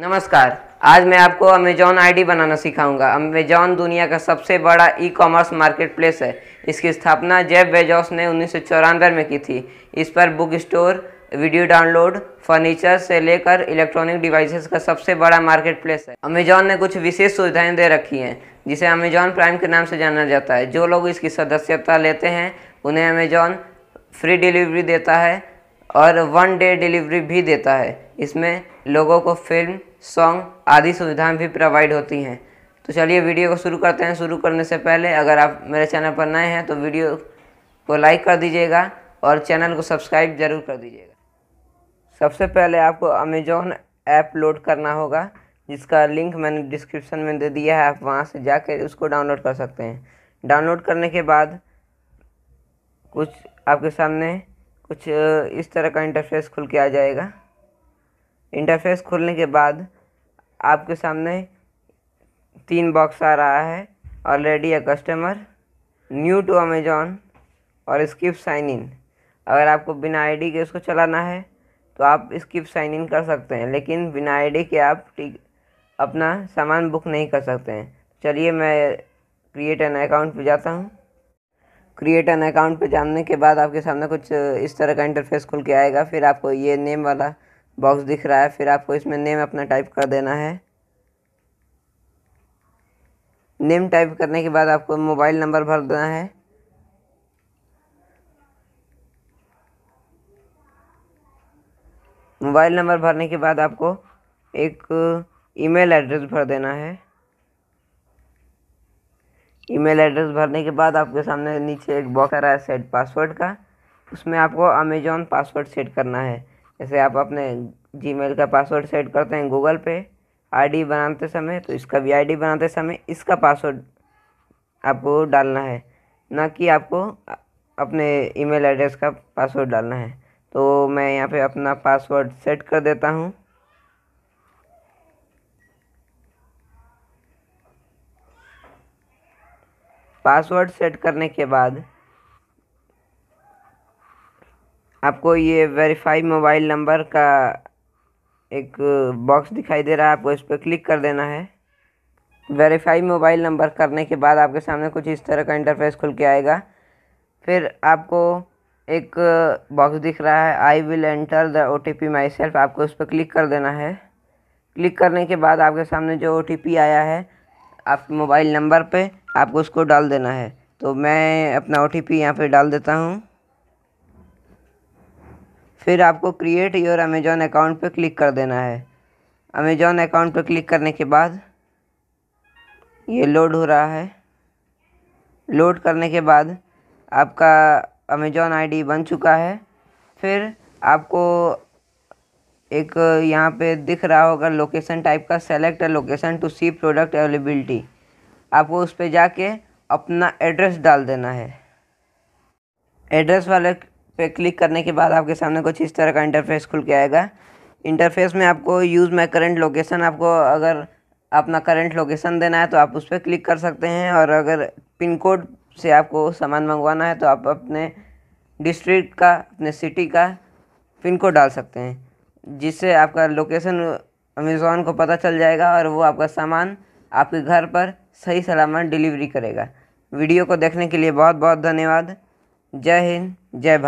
नमस्कार आज मैं आपको अमेजॉन आईडी बनाना सिखाऊंगा अमेजॉन दुनिया का सबसे बड़ा ई कॉमर्स मार्केट प्लेस है इसकी स्थापना जेब बेजोस ने उन्नीस में की थी इस पर book store video download furniture से लेकर इलेक्ट्रॉनिक डिवाइसेस का सबसे बड़ा मार्केट प्लेस है अमेजॉन ने कुछ विशेष सुविधाएं दे रखी हैं जिसे अमेजॉन प्राइम के नाम से जाना जाता है जो लोग इसकी सदस्यता लेते हैं उन्हें अमेजॉन फ्री डिलीवरी देता है और वन डे डिलीवरी भी देता है इसमें लोगों को फिल्म सॉन्ग आदि सुविधाएं भी प्रोवाइड होती हैं तो चलिए वीडियो को शुरू करते हैं शुरू करने से पहले अगर आप मेरे चैनल पर नए हैं तो वीडियो को लाइक कर दीजिएगा और चैनल को सब्सक्राइब ज़रूर कर दीजिएगा सबसे पहले आपको अमेजोन ऐप लोड करना होगा जिसका लिंक मैंने डिस्क्रिप्शन में दे दिया है आप वहाँ से जाकर उसको डाउनलोड कर सकते हैं डाउनलोड करने के बाद कुछ आपके सामने कुछ इस तरह का इंटरफेस खुल के आ जाएगा इंटरफेस खोलने के बाद आपके सामने तीन बॉक्स आ रहा है already a customer new to Amazon और स्किप साइन इन अगर आपको बिना आईडी के उसको चलाना है तो आप स्किप साइन इन कर सकते हैं लेकिन बिना आईडी के आप अपना सामान बुक नहीं कर सकते हैं चलिए मैं क्रिएट एन अकाउंट पर जाता हूँ क्रिएट एन अकाउंट पर जाने के बाद आपके सामने कुछ इस तरह का इंटरफेस खुल के आएगा फिर आपको ये नेम वाला बॉक्स दिख रहा है फिर आपको इसमें नेम अपना टाइप कर देना है नेम टाइप करने के बाद आपको मोबाइल नंबर भर देना है मोबाइल नंबर भरने के बाद आपको एक ईमेल एड्रेस भर देना है ईमेल एड्रेस भरने के बाद आपके सामने नीचे एक बॉक्स आ रहा है सेट पासवर्ड का उसमें आपको अमेजॉन पासवर्ड सेट करना है जैसे आप अपने जीमेल का पासवर्ड सेट करते हैं गूगल पे आईडी बनाते समय तो इसका भी आईडी बनाते समय इसका पासवर्ड आपको डालना है ना कि आपको अपने ईमेल एड्रेस का पासवर्ड डालना है तो मैं यहाँ पे अपना पासवर्ड सेट कर देता हूँ पासवर्ड सेट करने के बाद आपको ये वेरीफाई मोबाइल नंबर का एक बॉक्स दिखाई दे रहा है आपको इस पर क्लिक कर देना है वेरीफाई मोबाइल नंबर करने के बाद आपके सामने कुछ इस तरह का इंटरफेस खुल के आएगा फिर आपको एक बॉक्स दिख रहा है I will enter the O T P myself आपको उस पर क्लिक कर देना है क्लिक करने के बाद आपके सामने जो ओ टी पी आया है आपके मोबाइल नंबर पे आपको उसको डाल देना है तो मैं अपना ओ टी पी यहाँ पर डाल देता हूँ फिर आपको क्रिएट योर अमेजॉन अकाउंट पर क्लिक कर देना है अमेजॉन अकाउंट पर क्लिक करने के बाद ये लोड हो रहा है लोड करने के बाद आपका अमेजॉन आईडी बन चुका है फिर आपको एक यहाँ पे दिख रहा होगा लोकेशन टाइप का सेलेक्ट है location to see product availability आपको उस पर जाके अपना एड्रेस डाल देना है एड्रेस वाले पे क्लिक करने के बाद आपके सामने कुछ इस तरह का इंटरफेस खुल के आएगा इंटरफेस में आपको यूज़ माई करेंट लोकेशन आपको अगर अपना करेंट लोकेशन देना है तो आप उस पर क्लिक कर सकते हैं और अगर पिन कोड से आपको सामान मंगवाना है तो आप अपने डिस्ट्रिक्ट का अपने सिटी का पिन कोड डाल सकते हैं जिससे आपका लोकेशन अमेज़ोन को पता चल जाएगा और वो आपका सामान आपके घर पर सही सलामत डिलीवरी करेगा वीडियो को देखने के लिए बहुत बहुत धन्यवाद जय हिंद जय भारत